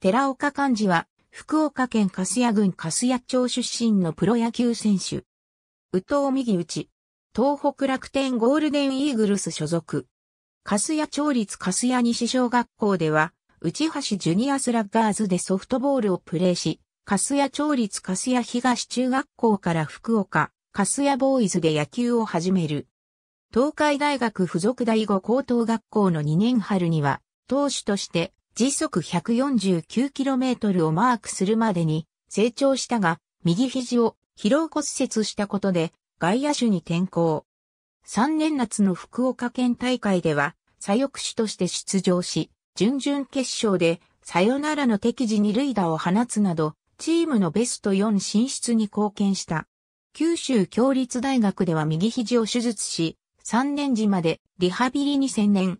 寺岡幹事は、福岡県粕屋郡粕屋町出身のプロ野球選手。宇藤右内。東北楽天ゴールデンイーグルス所属。粕屋町立粕屋西小学校では、内橋ジュニアスラッガーズでソフトボールをプレーし、粕屋町立粕屋東中学校から福岡、粕屋ボーイズで野球を始める。東海大学附属第五高等学校の2年春には、投手として時速 149km をマークするまでに成長したが、右肘を疲労骨折したことで外野手に転向。3年夏の福岡県大会では左翼手として出場し、準々決勝でサヨナラの敵時二塁打を放つなど、チームのベスト4進出に貢献した。九州共立大学では右肘を手術し、3年時までリハビリに専念。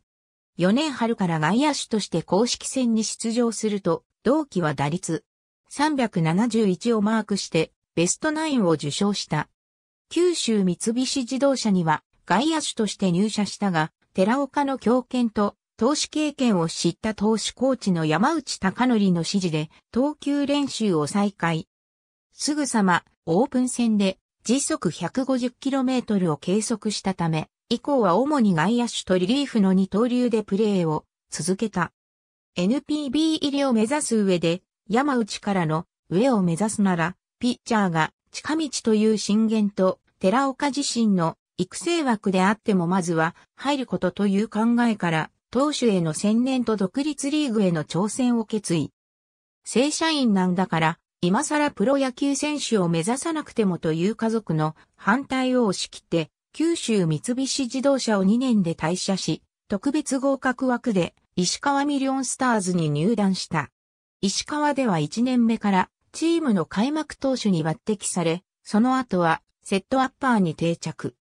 4年春から外野手として公式戦に出場すると、同期は打率371をマークしてベストナインを受賞した。九州三菱自動車には外野手として入社したが、寺岡の強権と投資経験を知った投資コーチの山内隆則の指示で投球練習を再開。すぐさまオープン戦で時速 150km を計測したため、以降は主に外野手とリリーフの二刀流でプレーを続けた。NPB 入りを目指す上で、山内からの上を目指すなら、ピッチャーが近道という進言と、寺岡自身の育成枠であってもまずは入ることという考えから、投手への専念と独立リーグへの挑戦を決意。正社員なんだから、今更プロ野球選手を目指さなくてもという家族の反対を押し切って、九州三菱自動車を2年で退社し、特別合格枠で石川ミリオンスターズに入団した。石川では1年目からチームの開幕投手に抜擢され、その後はセットアッパーに定着。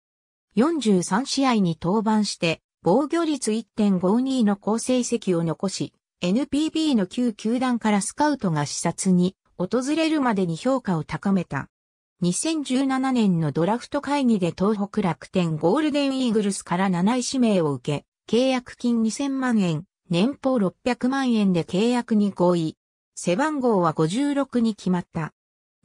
43試合に登板して、防御率1.52の好成績を残し、NPB の旧球団からスカウトが視察に訪れるまでに評価を高めた。2017年のドラフト会議で東北楽天ゴールデンイーグルスから7位指名を受け、契約金2000万円、年俸600万円で契約に合意。背番号は56に決まった。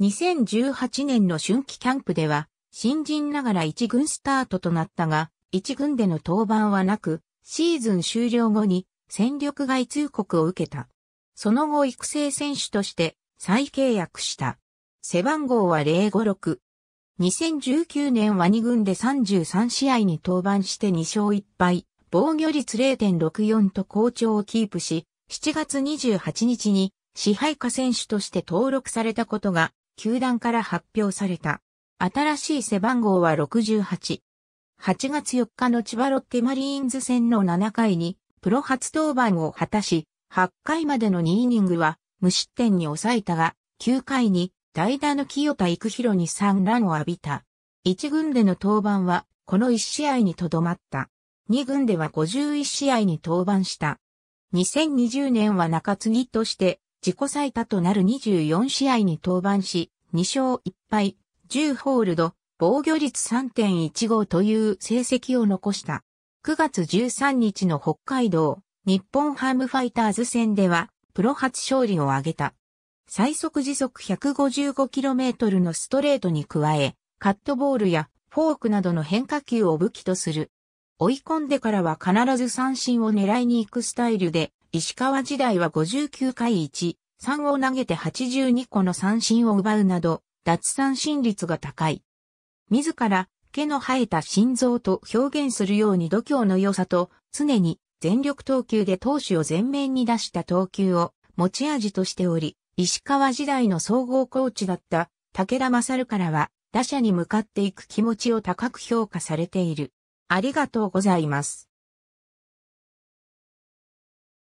2018年の春季キャンプでは、新人ながら1軍スタートとなったが、1軍での登板はなく、シーズン終了後に戦力外通告を受けた。その後育成選手として再契約した。背番号は056。2019年は2軍で33試合に登板して2勝1敗、防御率0.64と好調をキープし、7月28日に支配下選手として登録されたことが、球団から発表された。新しい背番号は68。8月4日の千葉ロッテマリーンズ戦の7回に、プロ初登板を果たし、8回までの2イニングは無失点に抑えたが、9回に代打の清田育弘に3ランを浴びた。1軍での登板は、この1試合にとどまった。2軍では51試合に登板した。2020年は中継ぎとして、自己最多となる24試合に登板し、2勝1敗、10ホールド、防御率3.15という成績を残した。9月13日の北海道、日本ハムファイターズ戦では、プロ初勝利を挙げた。最速時速 155km のストレートに加え、カットボールやフォークなどの変化球を武器とする。追い込んでからは必ず三振を狙いに行くスタイルで、石川時代は59回1、3を投げて82個の三振を奪うなど、脱三振率が高い。自ら、毛の生えた心臓と表現するように度胸の良さと、常に全力投球で投手を前面に出した投球を持ち味としており、石川時代の総合コーチだった武田勝からは、打者に向かっていく気持ちを高く評価されている。ありがとうございます。